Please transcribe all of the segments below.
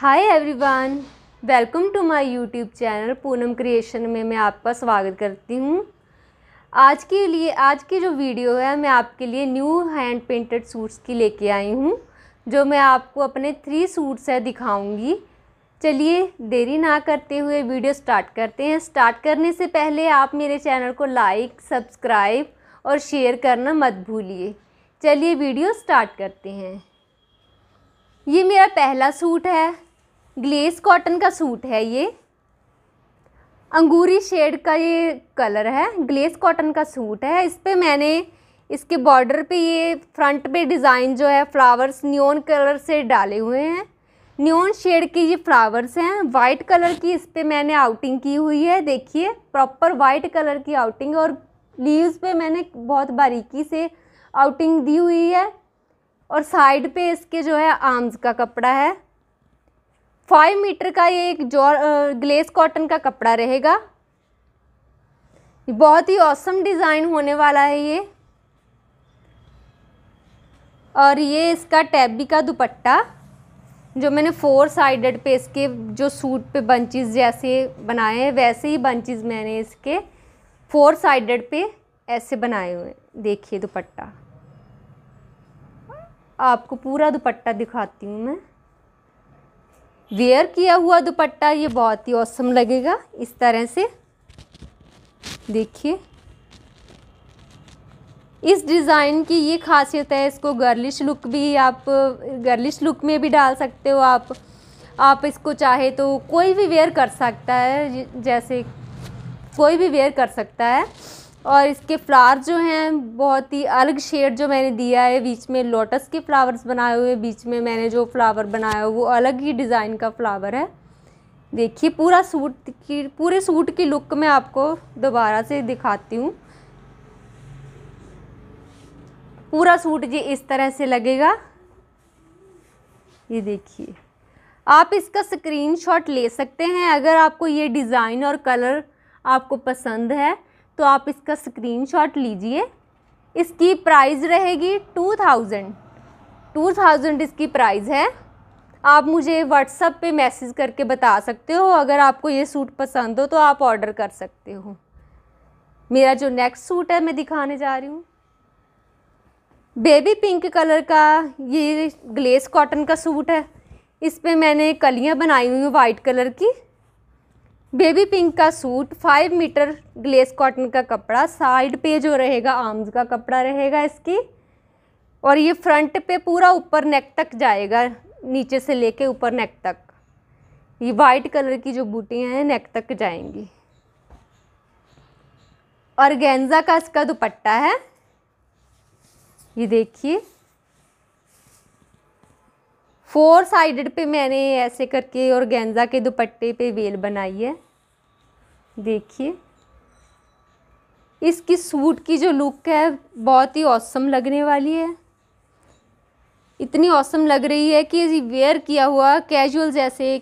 hi everyone welcome to my YouTube channel Poonam creation में मैं आपका स्वागत करती हूँ आज के लिए आज की जो वीडियो है मैं आपके लिए न्यू हैंड पेंटेड सूट्स की लेके आई हूँ जो मैं आपको अपने थ्री सूट्स है दिखाऊँगी चलिए देरी ना करते हुए वीडियो स्टार्ट करते हैं स्टार्ट करने से पहले आप मेरे चैनल को लाइक सब्सक्राइब और शेयर करना मत भूलिए चलिए वीडियो स्टार्ट करते हैं ये मेरा पहला सूट है ग्लेस कॉटन का सूट है ये अंगूरी शेड का ये कलर है ग्लेस कॉटन का सूट है इस पर मैंने इसके बॉर्डर पे ये फ्रंट पे डिज़ाइन जो है फ्लावर्स न्योन कलर से डाले हुए हैं न्योन शेड के ये फ्लावर्स हैं वाइट कलर की इस पर मैंने आउटिंग की हुई है देखिए प्रॉपर वाइट कलर की आउटिंग और लीव्स पे मैंने बहुत बारीकी से आउटिंग दी हुई है और साइड पे इसके जो है आर्म्स का कपड़ा है फाइव मीटर का ये एक जॉर ग्लेस कॉटन का कपड़ा रहेगा बहुत ही औसम डिज़ाइन होने वाला है ये और ये इसका टैबी का दुपट्टा जो मैंने फोर साइडेड पे इसके जो सूट पे बंचेस जैसे बनाए हैं वैसे ही बंचेस मैंने इसके फोर साइडेड पे ऐसे बनाए हुए देखिए दुपट्टा आपको पूरा दुपट्टा दिखाती हूँ मैं वेयर किया हुआ दुपट्टा ये बहुत ही औसम लगेगा इस तरह से देखिए इस डिज़ाइन की ये खासियत है इसको गर्लिश लुक भी आप गर्लिश लुक में भी डाल सकते हो आप आप इसको चाहे तो कोई भी वेयर कर सकता है जैसे कोई भी वेयर कर सकता है और इसके फ्लावर जो हैं बहुत ही अलग शेड जो मैंने दिया है बीच में लोटस के फ्लावर्स बनाए हुए बीच में मैंने जो फ्लावर बनाया वो अलग ही डिज़ाइन का फ्लावर है देखिए पूरा सूट की पूरे सूट की लुक मैं आपको दोबारा से दिखाती हूँ पूरा सूट ये इस तरह से लगेगा ये देखिए आप इसका स्क्रीनशॉट ले सकते हैं अगर आपको ये डिज़ाइन और कलर आपको पसंद है तो आप इसका स्क्रीनशॉट लीजिए इसकी प्राइस रहेगी टू थाउजेंड टू थाउजेंड इसकी प्राइस है आप मुझे व्हाट्सअप पे मैसेज करके बता सकते हो अगर आपको ये सूट पसंद हो तो आप ऑर्डर कर सकते हो मेरा जो नेक्स्ट सूट है मैं दिखाने जा रही हूँ बेबी पिंक कलर का ये ग्लेस कॉटन का सूट है इस पर मैंने कलियाँ बनाई हुई हैं वाइट कलर की बेबी पिंक का suit five metre glace cotton का कपड़ा साइड पे जो रहेगा आर्म्स का कपड़ा रहेगा इसकी और ये फ्रंट पे पूरा ऊपर नेक तक जाएगा नीचे से लेके ऊपर नेक तक ये वाइट कलर की जो बूटियाँ हैं नेक तक जाएंगी और गेंजा का इसका दुपट्टा है ये देखिए फोर साइडेड पे मैंने ऐसे करके और गेंजा के दुपट्टे पे वेल बनाई है देखिए इसकी सूट की जो लुक है बहुत ही औसम लगने वाली है इतनी औसम लग रही है कि वेयर किया हुआ कैजुअल जैसे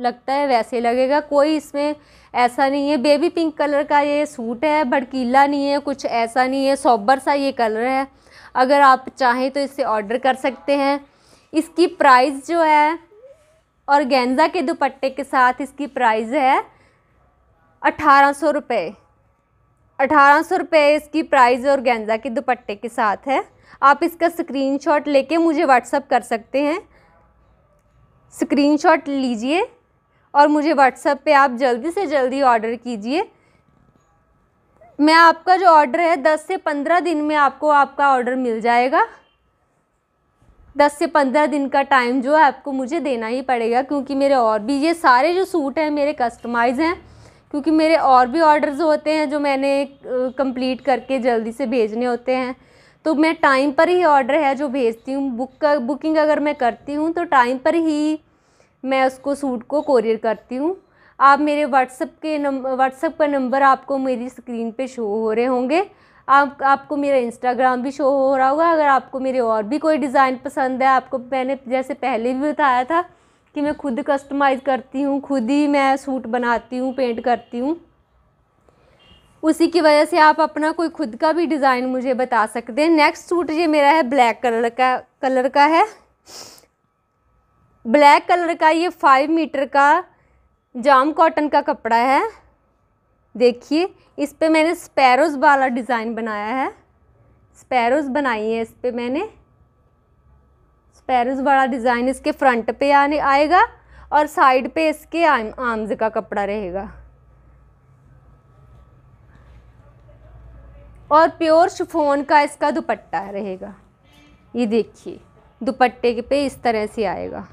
लगता है वैसे लगेगा कोई इसमें ऐसा नहीं है बेबी पिंक कलर का ये सूट है भड़कीला नहीं है कुछ ऐसा नहीं है सॉबर सा ये कलर है अगर आप चाहें तो इसे ऑर्डर कर सकते हैं इसकी प्राइस जो है और गेंजा के दुपट्टे के साथ इसकी प्राइस है अठारह सौ रुपये अठारह सौ रुपये इसकी प्राइस और गेंजा के दुपट्टे के साथ है आप इसका स्क्रीनशॉट लेके मुझे व्हाट्सअप कर सकते हैं स्क्रीनशॉट लीजिए और मुझे व्हाट्सअप पे आप जल्दी से जल्दी ऑर्डर कीजिए मैं आपका जो ऑर्डर है दस से पंद्रह दिन में आपको आपका ऑर्डर मिल जाएगा दस से पंद्रह दिन का टाइम जो है आपको मुझे देना ही पड़ेगा क्योंकि मेरे और भी ये सारे जो सूट हैं मेरे कस्टमाइज़ हैं क्योंकि मेरे और भी ऑर्डर्स होते हैं जो मैंने कंप्लीट करके जल्दी से भेजने होते हैं तो मैं टाइम पर ही ऑर्डर है जो भेजती हूँ बुक का बुकिंग अगर मैं करती हूँ तो टाइम पर ही मैं उसको सूट को कोरियर करती हूँ आप मेरे व्हाट्सअप के नंबर व्हाट्सअप का नंबर आपको मेरी स्क्रीन पे शो हो रहे होंगे आप आपको मेरा इंस्टाग्राम भी शो हो रहा होगा अगर आपको मेरे और भी कोई डिज़ाइन पसंद है आपको मैंने जैसे पहले भी बताया था कि मैं खुद कस्टमाइज़ करती हूँ खुद ही मैं सूट बनाती हूँ पेंट करती हूँ उसी की वजह से आप अपना कोई खुद का भी डिज़ाइन मुझे बता सकते हैं नेक्स्ट सूट ये मेरा है ब्लैक कलर का कलर का है ब्लैक कलर का ये फाइव मीटर का जाम कॉटन का कपड़ा है देखिए इस पर मैंने स्पैरोज़ वाला डिज़ाइन बनाया है स्पैरोज़ बनाई है इस पर मैंने पेरिस वाला डिज़ाइन इसके फ्रंट पे आने आएगा और साइड पे इसके आर्म्स का कपड़ा रहेगा और प्योर शिफोन का इसका दुपट्टा रहेगा ये देखिए दुपट्टे के पे इस तरह से आएगा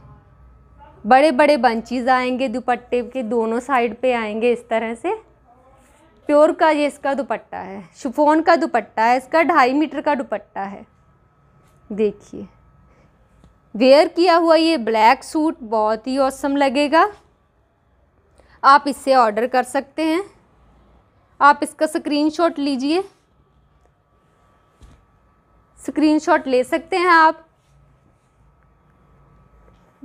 बड़े बड़े बंचीज आएंगे दुपट्टे के दोनों साइड पे आएंगे इस तरह से प्योर का ये इसका दुपट्टा है शिफोन का दुपट्टा है इसका ढाई मीटर का दुपट्टा है देखिए वेयर किया हुआ ये ब्लैक सूट बहुत ही औसम लगेगा आप इससे ऑर्डर कर सकते हैं आप इसका स्क्रीनशॉट लीजिए स्क्रीनशॉट ले सकते हैं आप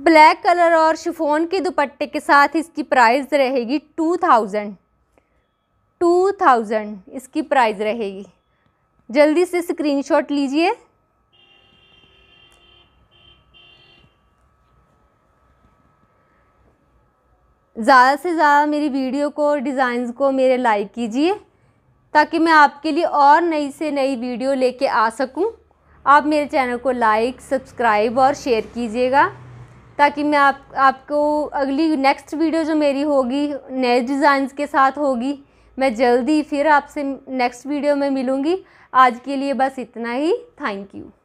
ब्लैक कलर और शिफोन के दुपट्टे के साथ इसकी प्राइस रहेगी टू थाउजेंड टू थाउजेंड इसकी प्राइस रहेगी जल्दी से स्क्रीनशॉट लीजिए ज़्यादा से ज़्यादा मेरी वीडियो को डिज़ाइंस को मेरे लाइक कीजिए ताकि मैं आपके लिए और नई से नई वीडियो लेके आ सकूं आप मेरे चैनल को लाइक सब्सक्राइब और शेयर कीजिएगा ताकि मैं आप आपको अगली नेक्स्ट वीडियो जो मेरी होगी नए डिज़ाइंस के साथ होगी मैं जल्दी फिर आपसे नेक्स्ट वीडियो में मिलूँगी आज के लिए बस इतना ही थैंक यू